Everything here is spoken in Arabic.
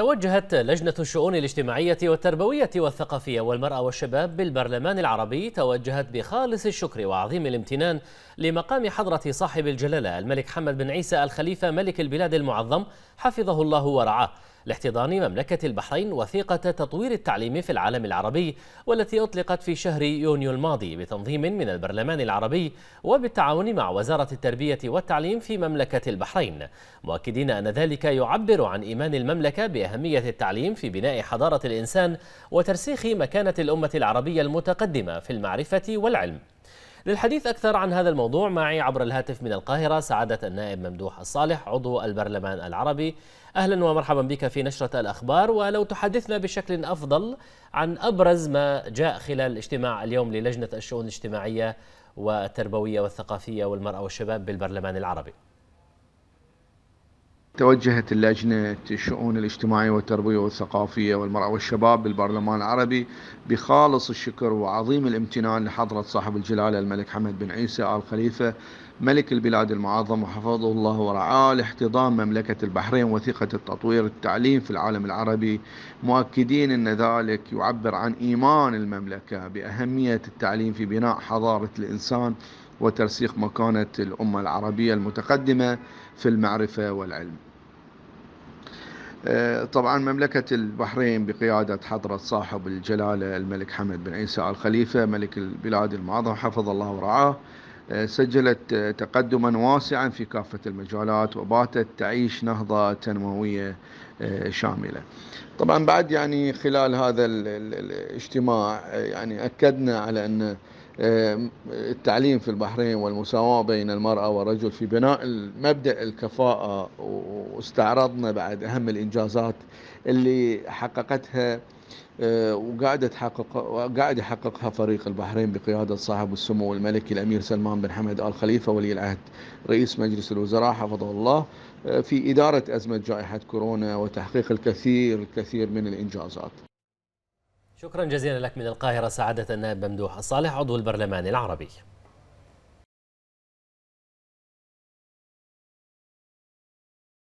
توجهت لجنة الشؤون الاجتماعية والتربوية والثقافية والمرأة والشباب بالبرلمان العربي توجهت بخالص الشكر وعظيم الامتنان لمقام حضرة صاحب الجلالة الملك حمد بن عيسى الخليفة ملك البلاد المعظم حفظه الله ورعاه لاحتضان مملكة البحرين وثيقة تطوير التعليم في العالم العربي والتي أطلقت في شهر يونيو الماضي بتنظيم من البرلمان العربي وبالتعاون مع وزارة التربية والتعليم في مملكة البحرين مؤكدين أن ذلك يعبر عن إيمان المملكة بأهل أهمية التعليم في بناء حضارة الإنسان وترسيخ مكانة الأمة العربية المتقدمة في المعرفة والعلم للحديث أكثر عن هذا الموضوع معي عبر الهاتف من القاهرة سعادة النائب ممدوح الصالح عضو البرلمان العربي أهلا ومرحبا بك في نشرة الأخبار ولو تحدثنا بشكل أفضل عن أبرز ما جاء خلال اجتماع اليوم للجنة الشؤون الاجتماعية والتربوية والثقافية والمرأة والشباب بالبرلمان العربي توجهت اللجنة الشؤون الاجتماعية والتربية والثقافية والمرأة والشباب بالبرلمان العربي بخالص الشكر وعظيم الامتنان لحضرة صاحب الجلالة الملك حمد بن عيسى آل خليفة ملك البلاد المعظم وحفظه الله ورعاه لاحتضان مملكة البحرين وثيقة التطوير التعليم في العالم العربي مؤكدين أن ذلك يعبر عن إيمان المملكة بأهمية التعليم في بناء حضارة الإنسان وترسيخ مكانة الأمة العربية المتقدمة في المعرفة والعلم آه، طبعا مملكة البحرين بقيادة حضرة صاحب الجلالة الملك حمد بن عيسى آل خليفة ملك البلاد المعظم حفظ الله ورعاه آه، سجلت آه، تقدما واسعا في كافة المجالات وباتت تعيش نهضة تنموية شاملة طبعا بعد يعني خلال هذا الاجتماع يعني أكدنا على أن التعليم في البحرين والمساواة بين المرأة والرجل في بناء مبدأ الكفاءة واستعرضنا بعد أهم الإنجازات اللي حققتها وقاعد آه، تحقق وقاعد يحققها فريق البحرين بقياده صاحب السمو الملكي الامير سلمان بن حمد ال خليفه ولي العهد رئيس مجلس الوزراء حفظه الله آه، في اداره ازمه جائحه كورونا وتحقيق الكثير الكثير من الانجازات شكرا جزيلا لك من القاهرة سعادة النائب ممدوح الصالح عضو البرلمان العربي